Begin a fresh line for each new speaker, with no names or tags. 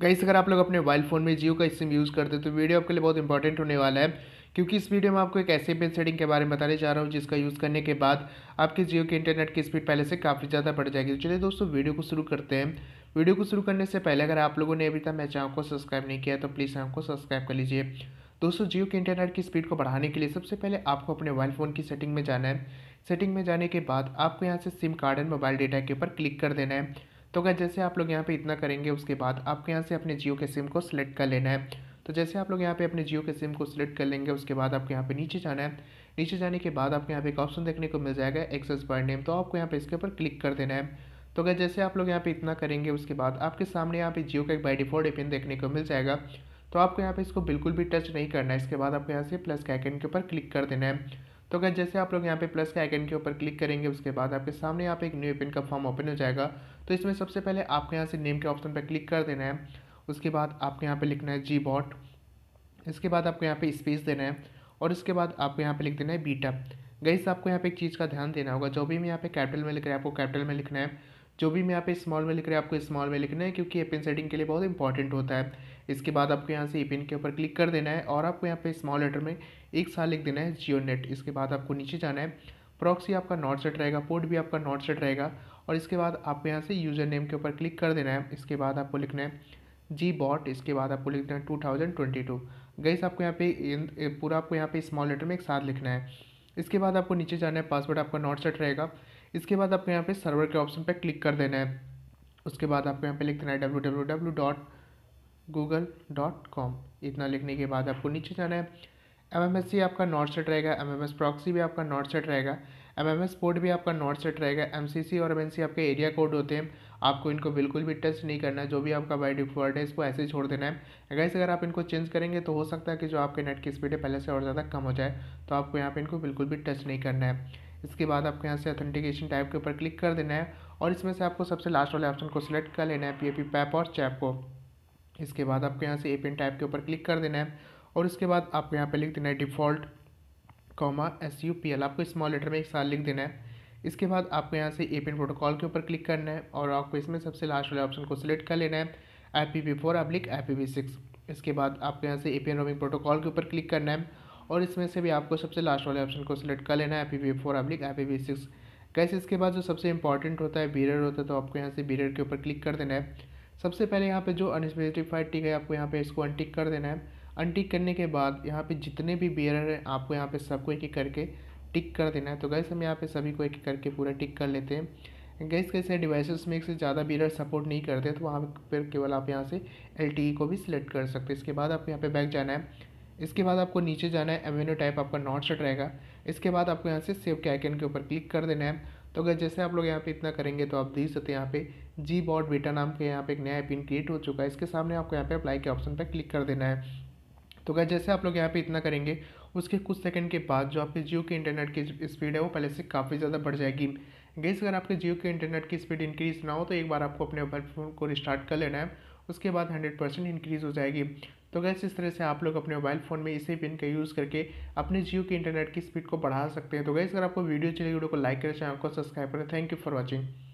guys अगर आप लोग अपने मोबाइल फ़ोन में जियो का सिम यूज़ करते हो तो वीडियो आपके लिए बहुत इंपॉर्टेंट होने वाला है क्योंकि इस वीडियो में आपको एक ऐसे पिन सेटिंग के बारे में बताने जा रहा हूँ जिसका यूज़ करने के बाद आपके जियो के इंटरनेट की स्पीड पहले से काफ़ी ज़्यादा बढ़ जाएगी तो चलिए दोस्तों वीडियो को शुरू करते हैं वीडियो को शुरू करने से पहले अगर आप लोगों ने अभी तक मेरे चैनल को सब्सक्राइब नहीं किया तो प्लीज़ चैनल को सब्सक्राइब कर लीजिए दोस्तों जियो के इंटरनेट की स्पीड को बढ़ाने के लिए सबसे पहले आपको अपने मोबाइल फ़ोन की सेटिंग में जाना है सेटिंग में जाने के बाद आपको यहाँ से SIM card and mobile data के ऊपर क्लिक कर देना है तो अगर जैसे आप लोग यहाँ पे इतना करेंगे उसके बाद आपको यहाँ से अपने जियो के सिम को सिलेक्ट कर लेना है तो जैसे आप लोग यहाँ पे अपने जियो के सिम को सिलेक्ट कर लेंगे उसके बाद आपको यहाँ पे नीचे जाना है नीचे जाने के बाद आपको यहाँ पे एक ऑप्शन देखने को मिल जाएगा एक्सेस बार नेम तो आपको यहाँ पे इसके ऊपर क्लिक कर देना है तो अगर जैसे आप लोग यहाँ पे इतना करेंगे उसके बाद आपके सामने यहाँ पे जियो का एक बाई डिफॉल्ट एपिन देखने को मिल जाएगा तो आपको यहाँ पे इसको बिल्कुल भी टच नहीं करना है इसके बाद आपको यहाँ से प्लस कैकन के ऊपर क्लिक कर देना है तो अगर जैसे आप लोग यहाँ पे प्लस के आइकन के ऊपर क्लिक करेंगे उसके बाद आपके सामने यहाँ पे एक न्यू ओपन का फॉर्म ओपन हो जाएगा तो इसमें सबसे पहले आपको यहाँ से नेम के ऑप्शन पर क्लिक कर देना है उसके बाद आपको यहाँ पर लिखना है जी बॉट इसके बाद आपको यहाँ पर स्पेस देना है और उसके बाद आपको यहाँ पर लिख देना है बीटा गई आपको यहाँ पर एक चीज़ का ध्यान देना होगा जो भी मैं यहाँ पर कैपिटल में लिख रहा है आपको कैपिटल में लिखना है जो भी मैं यहाँ पे स्मॉल में लिख रहा है आपको स्मॉल में लिखना है क्योंकि एपिन सेटिंग के लिए बहुत इंपॉर्टेंट होता है इसके बाद आपको यहाँ से एपिन के ऊपर क्लिक कर देना है और आपको यहाँ पे स्मॉल लेटर में एक साल लिख देना है जियो नेट इसके बाद आपको नीचे जाना है प्रॉक्सी आपका नॉट सेट रहेगा पोर्ट भी आपका नॉट सेट रहेगा और इसके बाद आपको यहाँ से यूज़र नेम के ऊपर क्लिक कर देना है इसके बाद आपको लिखना है जी बॉट इसके बाद आपको लिखना है two thousand twenty two guys आपको यहाँ पे पूरा आपको यहाँ पे स्मॉल लेटर में एक साथ लिखना है इसके बाद आपको नीचे जाना है पासवर्ड आपका नॉट सेट रहेगा इसके बाद आपको यहाँ पे सर्वर के ऑप्शन पे क्लिक कर देना है उसके बाद आपको यहाँ पे लिख देना है W W W dot Google dot com इतना लिखने के बाद आपको नीचे जाना है एम आपका नॉट सेट रहेगा एम प्रॉक्सी भी आपका नॉट सेट रहेगा एम पोर्ट भी आपका नॉट सेट रहेगा एम और एम आपके एरिया कोड होते हैं आपको इनको बिल्कुल भी टच नहीं करना है जो भी आपका बाई डिफ़ॉल्ट है इसको ऐसे ही छोड़ देना है गैस अगर आप इनको चेंज करेंगे तो हो सकता है कि जो आपके नेट की स्पीड है पहले से और ज़्यादा कम हो जाए तो आपको यहाँ पर इनको बिल्कुल भी टच नहीं करना है इसके बाद आपको यहाँ से ऑथेंटिकेशन टाइप के ऊपर क्लिक कर देना है और इसमें से आपको सबसे लास्ट वाले ऑप्शन को सिलेक्ट कर लेना है पी ए पी पैप और चैप को इसके बाद आपको यहाँ से ए पिन टाइप के ऊपर क्लिक कर देना है और इसके बाद आपको यहाँ पर लिख देना है default comma S U P L आपको स्मॉल लेटर में एक साल लिख देना है इसके बाद आपको यहाँ से ए पिन प्रोटोकॉल के ऊपर क्लिक करना है और आपको इसमें सबसे लास्ट वाले ऑप्शन को सिलेक्ट कर लेना है I P V four oblique I P V six इसके बाद आपको यहाँ से A P N roaming protocol के ऊपर क्लिक करना है और इसमें से भी आपको सबसे लास्ट वाले ऑप्शन को सिलेक्ट कर लेना है I P four oblique I P six guys इसके बाद जो सबसे इंपॉर्टेंट होता है बीरर होता है तो आपको यहाँ से बीरर के ऊपर क्लिक कर देना है सबसे पहले यहाँ पे जो अनस्पेसिफाइड टिक है आपको यहाँ पे इसको अनटिक कर देना है अनटिक करने के बाद यहाँ पे जितने भी बीरर हैं आपको यहाँ पे सबको एक एक करके टिक कर देना है तो गैस हम यहाँ पे सभी को एक एक करके पूरा टिक कर लेते हैं गैस कैसे डिवाइसेस में एक से ज़्यादा बीरर सपोर्ट नहीं करते तो वहाँ पर केवल आप यहाँ से एल e को भी सिलेक्ट कर सकते हैं इसके बाद आपको यहाँ पर बैक जाना है इसके बाद आपको नीचे जाना है एम्यूनो टाइप आपका नॉट सेट रहेगा इसके बाद आपको यहाँ से सेव के आइकन के ऊपर क्लिक कर देना है तो अगर जैसे आप लोग यहाँ पे इतना करेंगे तो आप देख सकते हैं यहाँ पे जी बॉट बीटा नाम के यहाँ पे एक नया पिन क्रिएट हो चुका है इसके सामने आपको यहाँ पे अप्लाई के ऑप्शन पर क्लिक कर देना है तो अगर जैसे आप लोग यहाँ पे इतना करेंगे उसके कुछ सेकंड के बाद जो आपके जियो के इंटरनेट की स्पीड है वो पहले से काफ़ी ज़्यादा बढ़ जाएगी गैस अगर आपके जियो के इंटरनेट की स्पीड इंक्रीज़ ना हो तो एक बार आपको अपने मोबाइल फ़ोन को रिस्टार्ट कर लेना है उसके बाद हंड्रेड परसेंट इंक्रीज़ हो जाएगी तो गैस इस तरह से आप लोग अपने मोबाइल फ़ोन में इसी पिन का यूज़ करके अपने जियो के इंटरनेट की स्पीड को बढ़ा सकते हैं तो गैस अगर आपको वीडियो चलिए वीडियो को लाइक करें चैनल को सब्सक्राइब करें थैंक यू फॉर वॉचिंग